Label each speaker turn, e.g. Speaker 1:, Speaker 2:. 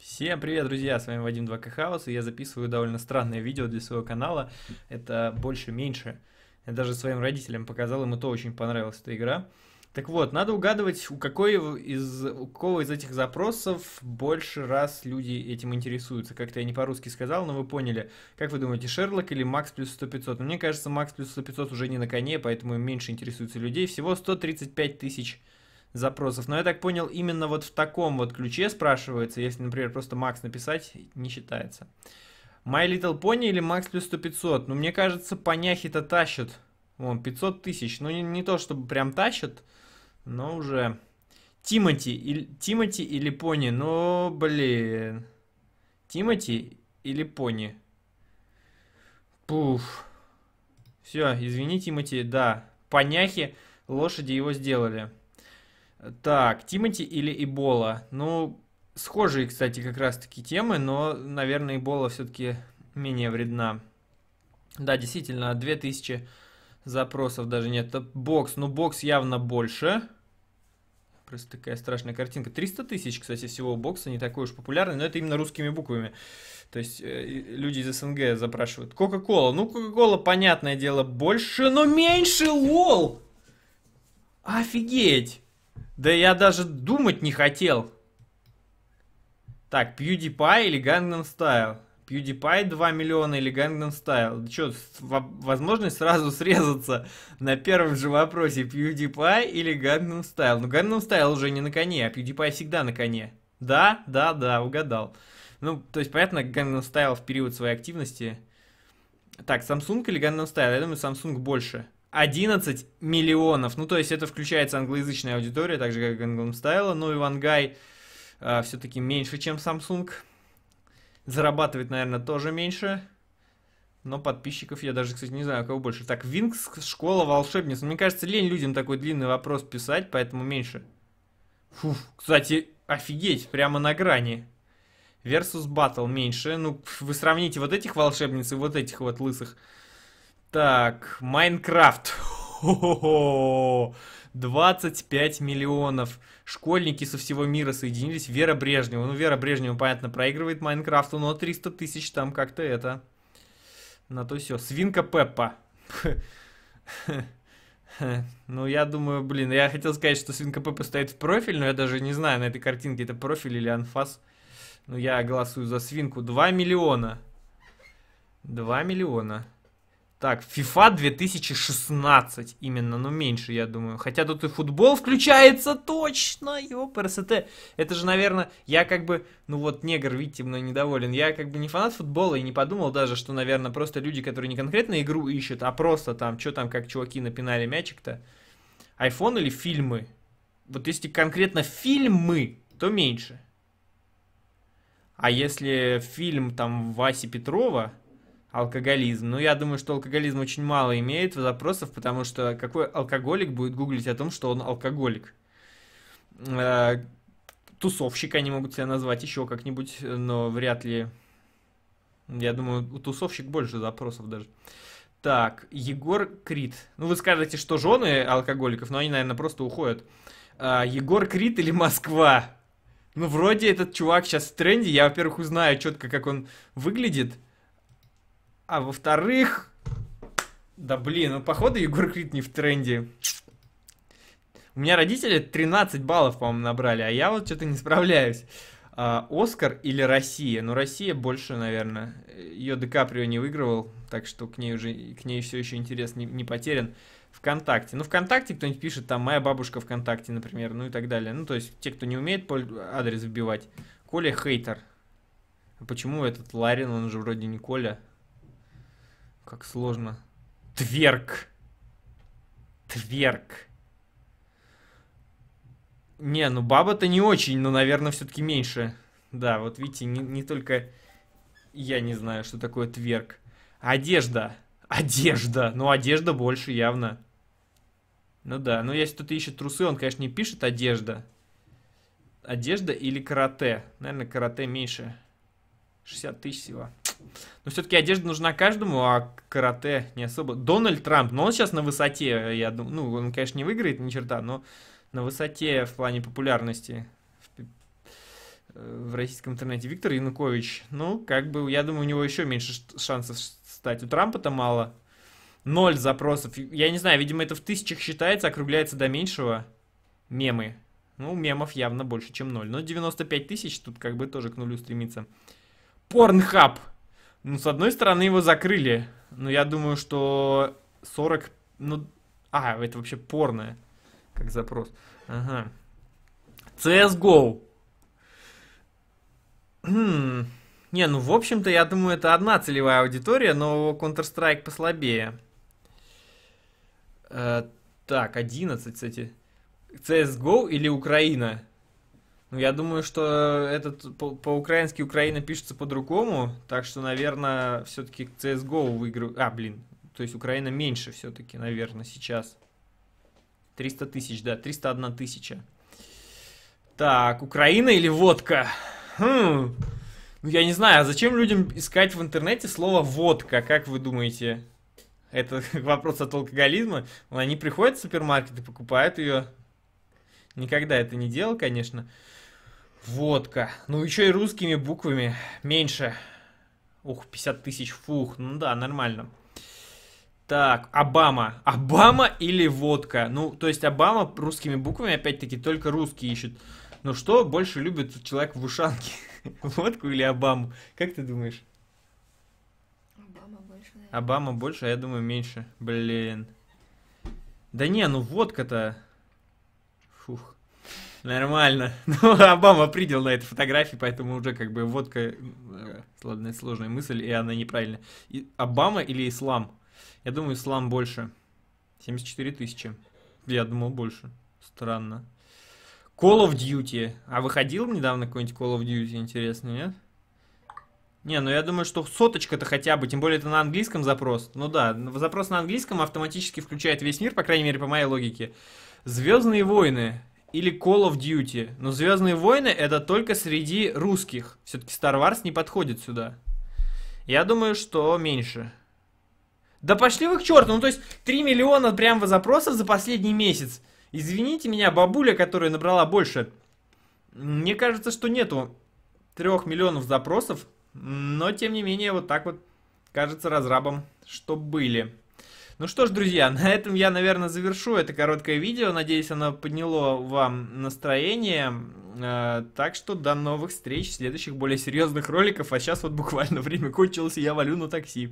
Speaker 1: Всем привет, друзья! С вами Вадим 2 Хаус, и я записываю довольно странное видео для своего канала. Это больше-меньше. Я даже своим родителям показал, им и то очень понравилась эта игра. Так вот, надо угадывать, у, какой из, у какого из этих запросов больше раз люди этим интересуются. Как-то я не по-русски сказал, но вы поняли. Как вы думаете, Шерлок или Макс плюс 100 500? Ну, мне кажется, Макс плюс 100 500 уже не на коне, поэтому меньше интересуются людей. Всего 135 тысяч запросов. Но я так понял, именно вот в таком вот ключе спрашивается, если, например, просто Макс написать, не считается. My Little Pony или Макс плюс 100 500? Ну, мне кажется, поняхи-то тащат. Вон, 500 тысяч. Ну, не, не то, чтобы прям тащат, но уже... Тимати, или, Тимати или Пони? Ну, блин. Тимати или Пони? Пуф. Все, извини, Тимати, да. Поняхи лошади его сделали. Так, Тимати или Эбола? Ну, схожие, кстати, как раз-таки темы, но, наверное, Эбола все-таки менее вредна. Да, действительно, 2000 запросов даже нет. Это бокс, ну, бокс явно больше. Просто такая страшная картинка. 300 тысяч, кстати, всего бокса, не такой уж популярный, но это именно русскими буквами. То есть э, люди из СНГ запрашивают. Кока-кола. Ну, Кока-кола, понятное дело, больше, но меньше лол. Офигеть. Да я даже думать не хотел. Так, PewDiePie или Gangnam Style? PewDiePie 2 миллиона или Gangnam Style? Че, возможность сразу срезаться на первом же вопросе PewDiePie или Gangnam Style? Ну, Gangnam Style уже не на коне, а PewDiePie всегда на коне. Да, да, да, угадал. Ну, то есть, понятно, Gangnam Style в период своей активности. Так, Samsung или Gangnam Style? Я думаю, Samsung больше. 11 миллионов. Ну, то есть это включается англоязычная аудитория, так же как Gangnam Style, но ну, Ивангай э, все-таки меньше, чем Samsung. Зарабатывает, наверное, тоже меньше. Но подписчиков я даже, кстати, не знаю, кого больше. Так, Винкс, школа волшебниц. Ну, мне кажется, лень людям такой длинный вопрос писать, поэтому меньше. Фуф, кстати, офигеть, прямо на грани. Версус Батл меньше. Ну, вы сравните вот этих волшебниц и вот этих вот лысых. Так, Майнкрафт. 25 миллионов. Школьники со всего мира соединились. Вера Брежнева. Ну, Вера Брежнева, понятно, проигрывает Майнкрафту, но 300 тысяч там как-то это... На то все. Свинка Пеппа. Ну, я думаю, блин, я хотел сказать, что свинка Пеппа стоит в профиль, но я даже не знаю, на этой картинке это профиль или анфас. Ну, я голосую за свинку. 2 миллиона. 2 миллиона. Так, FIFA 2016 именно, но ну, меньше, я думаю. Хотя тут и футбол включается точно, ёпрст. Это же, наверное, я как бы, ну вот, негр, видите, мной недоволен. Я как бы не фанат футбола и не подумал даже, что, наверное, просто люди, которые не конкретно игру ищут, а просто там, что там, как чуваки напинали мячик-то. Айфон или фильмы? Вот если конкретно фильмы, то меньше. А если фильм там Васи Петрова, Алкоголизм. Ну, я думаю, что алкоголизм очень мало имеет запросов, потому что какой алкоголик будет гуглить о том, что он алкоголик? Э, тусовщик они могут себя назвать еще как-нибудь, но вряд ли. Я думаю, у тусовщик больше запросов даже. Так, Егор Крид. Ну, вы скажете, что жены алкоголиков, но они, наверное, просто уходят. А, Егор Крид или Москва? Ну, вроде этот чувак сейчас в тренде. Я, во-первых, узнаю четко, как он выглядит. А во-вторых... Да блин, ну походу Егор Крид не в тренде. У меня родители 13 баллов, по-моему, набрали, а я вот что-то не справляюсь. А, Оскар или Россия? Ну, Россия больше, наверное. Ее Ди Каприо не выигрывал, так что к ней уже к ней все еще интерес не, не потерян. ВКонтакте. Ну, ВКонтакте кто-нибудь пишет, там, моя бабушка ВКонтакте, например, ну и так далее. Ну, то есть, те, кто не умеет адрес вбивать. Коля Хейтер. А почему этот Ларин, он же вроде не Коля, как сложно. Тверк. Тверк. Не, ну баба-то не очень, но, наверное, все-таки меньше. Да, вот видите, не, не только я не знаю, что такое тверк. Одежда. Одежда. Ну, одежда больше явно. Ну да, ну если кто-то ищет трусы, он, конечно, не пишет одежда. Одежда или карате? Наверное, карате меньше. 60 тысяч всего. Но все-таки одежда нужна каждому, а карате не особо. Дональд Трамп, но ну, он сейчас на высоте, э, я думаю, ну, он, конечно, не выиграет ни черта, но на высоте в плане популярности в э, российском интернете Виктор Янукович. Ну, как бы, я думаю, у него еще меньше шансов стать. У Трампа-то мало. Ноль запросов. Я не знаю, видимо, это в тысячах считается, округляется до меньшего. Мемы. Ну, мемов явно больше, чем ноль. Но 95 тысяч тут как бы тоже к нулю стремится. Порнхаб. Ну, с одной стороны, его закрыли. Но я думаю, что 40... Ну, а, это вообще порно. Как запрос. Ага. CSGO. Хм. Не, ну, в общем-то, я думаю, это одна целевая аудитория, но Counter-Strike послабее. Э, так, 11, кстати. CSGO или Украина? Ну, я думаю, что этот по-украински Украина пишется по-другому, так что, наверное, все-таки CSGO выигрывает. А, блин, то есть Украина меньше все-таки, наверное, сейчас. 300 тысяч, да, 301 тысяча. Так, Украина или водка? Хм. Ну, я не знаю, а зачем людям искать в интернете слово «водка», как вы думаете? Это вопрос от алкоголизма. Они приходят в супермаркет и покупают ее. Никогда это не делал, конечно. Водка. Ну еще и русскими буквами. Меньше. Ух, 50 тысяч. Фух, ну да, нормально. Так, Обама. Обама или водка? Ну, то есть Обама русскими буквами, опять-таки, только русские ищут. Ну что больше любит человек в ушанке? Водку или Обаму? Как ты думаешь? Обама больше, Обама больше, а я думаю, меньше. Блин. Да не, ну водка-то... Фух. Нормально. Ну, Обама придел на этой фотографии, поэтому уже как бы водка... Ладно, это сложная мысль, и она неправильная. И Обама или ислам? Я думаю, ислам больше. 74 тысячи. Я думал, больше. Странно. Call of Duty. А выходил недавно какой-нибудь Call of Duty, интересно, нет? Не, ну я думаю, что соточка-то хотя бы, тем более это на английском запрос. Ну да, запрос на английском автоматически включает весь мир, по крайней мере, по моей логике. Звездные войны или Call of Duty. Но Звездные войны это только среди русских. Все-таки Star Wars не подходит сюда. Я думаю, что меньше. Да пошли вы к черту, ну то есть 3 миллиона прям запросов за последний месяц. Извините меня, бабуля, которая набрала больше. Мне кажется, что нету 3 миллионов запросов, но тем не менее вот так вот кажется разрабам, что были. Ну что ж, друзья, на этом я, наверное, завершу это короткое видео. Надеюсь, оно подняло вам настроение. Э, так что до новых встреч, следующих более серьезных роликов. А сейчас вот буквально время кончилось, и я валю на такси.